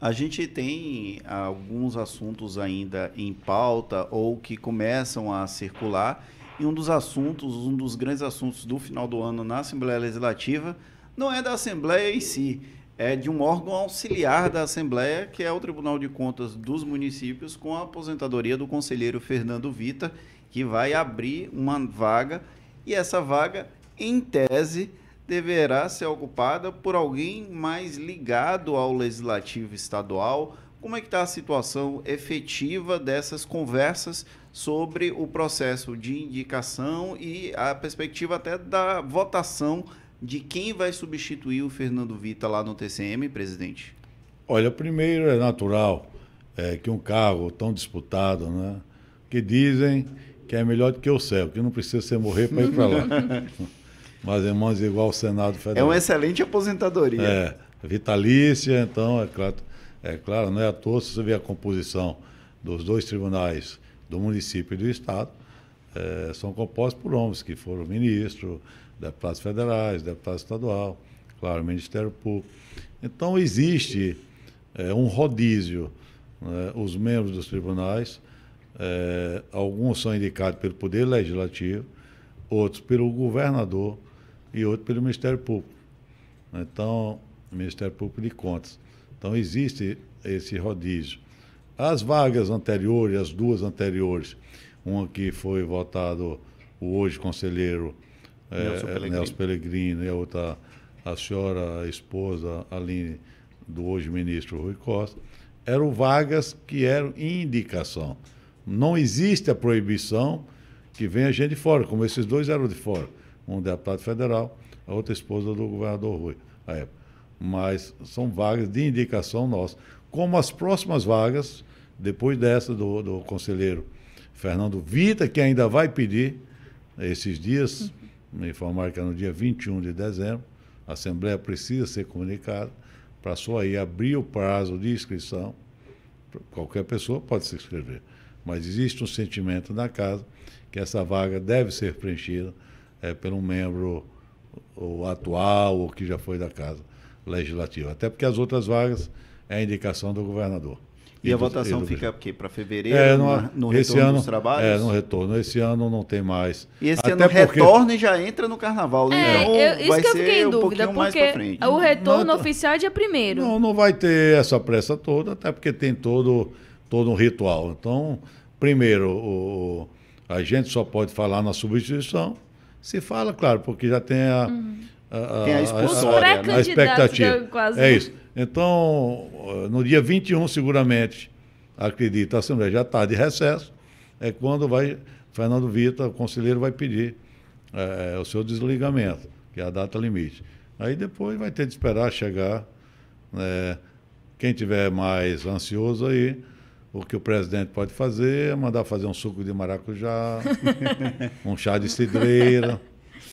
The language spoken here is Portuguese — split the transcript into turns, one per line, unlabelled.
A gente tem alguns assuntos ainda em pauta ou que começam a circular. E um dos assuntos, um dos grandes assuntos do final do ano na Assembleia Legislativa, não é da Assembleia em si, é de um órgão auxiliar da Assembleia, que é o Tribunal de Contas dos Municípios, com a aposentadoria do conselheiro Fernando Vita, que vai abrir uma vaga. E essa vaga, em tese, deverá ser ocupada por alguém mais ligado ao legislativo estadual. Como é que está a situação efetiva dessas conversas sobre o processo de indicação e a perspectiva até da votação de quem vai substituir o Fernando Vita lá no TCM, presidente?
Olha, primeiro é natural é, que um cargo tão disputado, né, que dizem que é melhor do que o céu, que não precisa você morrer para ir para lá. mas irmãos igual o Senado Federal. É uma
excelente aposentadoria. É,
vitalícia, então, é claro, é claro não é à toa se você vê a composição dos dois tribunais do município e do Estado, é, são compostos por homens que foram ministro, deputados federais, deputado estadual, claro, Ministério Público. Então, existe é, um rodízio. Né? Os membros dos tribunais, é, alguns são indicados pelo Poder Legislativo, outros pelo governador, e outro pelo Ministério Público. Então, Ministério Público de Contas. Então, existe esse rodízio. As vagas anteriores, as duas anteriores, uma que foi votado o hoje conselheiro eh, Nelson, é, Pellegrino. Nelson Pellegrino e a outra, a senhora a esposa Aline, do hoje ministro Rui Costa, eram vagas que eram indicação. Não existe a proibição que venha gente de fora, como esses dois eram de fora um deputado federal, a outra esposa do governador Rui, à época. Mas são vagas de indicação nossa. Como as próximas vagas, depois dessa do, do conselheiro Fernando Vita, que ainda vai pedir esses dias, me informaram que é no dia 21 de dezembro, a Assembleia precisa ser comunicada para só aí abrir o prazo de inscrição. Qualquer pessoa pode se inscrever, mas existe um sentimento na casa que essa vaga deve ser preenchida é, por um membro ou atual ou que já foi da Casa Legislativa. Até porque as outras vagas é indicação do governador. E, e a do, votação e fica para fevereiro é, no, no retorno ano, dos trabalhos? É, no retorno. Esse ano não tem mais. E esse Até ano porque... retorna e já entra no carnaval, né? É, então, eu, isso vai que eu fiquei em dúvida, um porque o retorno não,
oficial é dia primeiro. Não,
não vai ter essa pressa toda, até porque tem todo, todo um ritual. Então, primeiro, o, a gente só pode falar na substituição, se fala, claro, porque já tem a, uhum. a, a, tem a, expulsória, a, né? a, a né, expectativa. Quase... É isso. Então, no dia 21, seguramente, acredito, a Assembleia já está de recesso, é quando vai, Fernando Vita, o conselheiro, vai pedir é, o seu desligamento, que é a data limite. Aí depois vai ter de esperar chegar. Né, quem tiver mais ansioso aí, o que o presidente pode fazer é mandar fazer um suco de maracujá, um chá de cidreira.